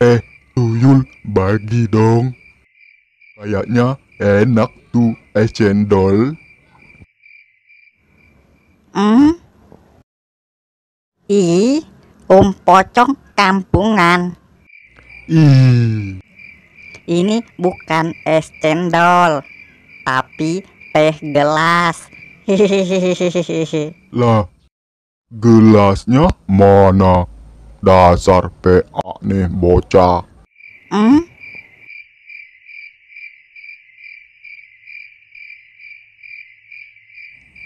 Eh, tuyul bagi dong. Kayaknya enak tuh es cendol. Hmm? Ih, Om Pocong kampungan. Ih. Ini bukan es cendol. Tapi teh gelas. Hihihihi. Lah, gelasnya mana? Dasar PA nih bocah. Hmm?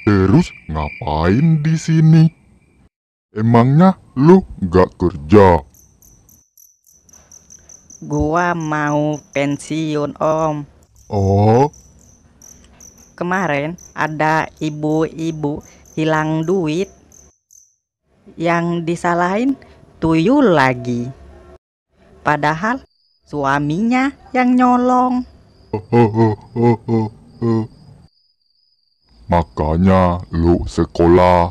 Terus ngapain di sini? Emangnya lu gak kerja? Gua mau pensiun om. Oh, kemarin ada ibu-ibu hilang duit yang disalahin tuyul lagi padahal suaminya yang nyolong makanya lu sekolah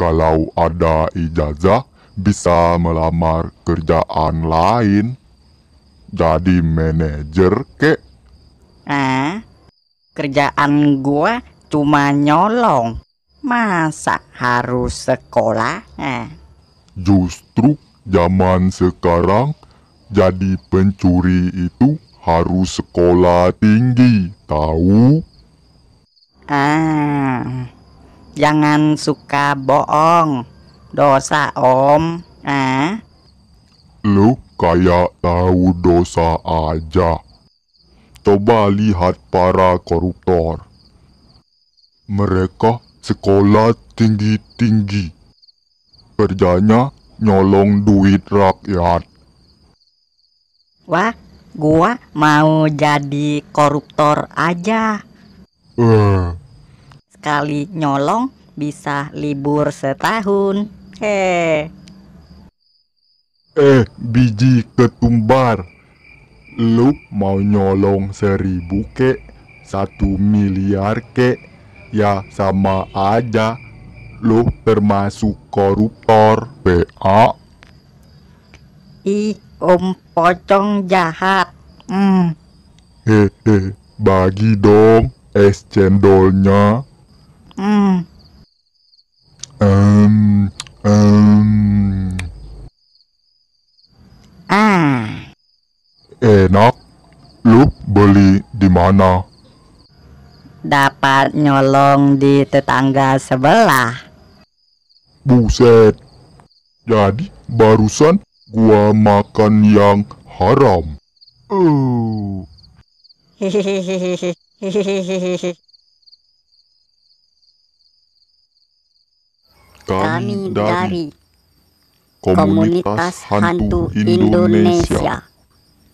kalau ada ijazah bisa melamar kerjaan lain jadi manajer kek ah kerjaan gua cuma nyolong masa harus sekolah eh. justru zaman sekarang jadi pencuri itu harus sekolah tinggi tahu ah jangan suka bohong dosa om ah lu kayak tahu dosa aja Coba lihat para koruptor. Mereka sekolah tinggi-tinggi. Kerjanya nyolong duit rakyat. Wah, gua mau jadi koruptor aja. Eh. Sekali nyolong bisa libur setahun. Heh. Eh, biji ketumbar. Lu mau nyolong seribu kek? Satu miliar kek? Ya sama aja. Lu termasuk koruptor. PA. Ih, om pocong jahat. Hmm. Hehe, bagi dong es cendolnya. Hmm. Um, um. cari di mana? Dapat nyolong di tetangga sebelah. Buset. Jadi barusan gua makan yang haram. Uh. Kami dari Komunitas Hantu Indonesia.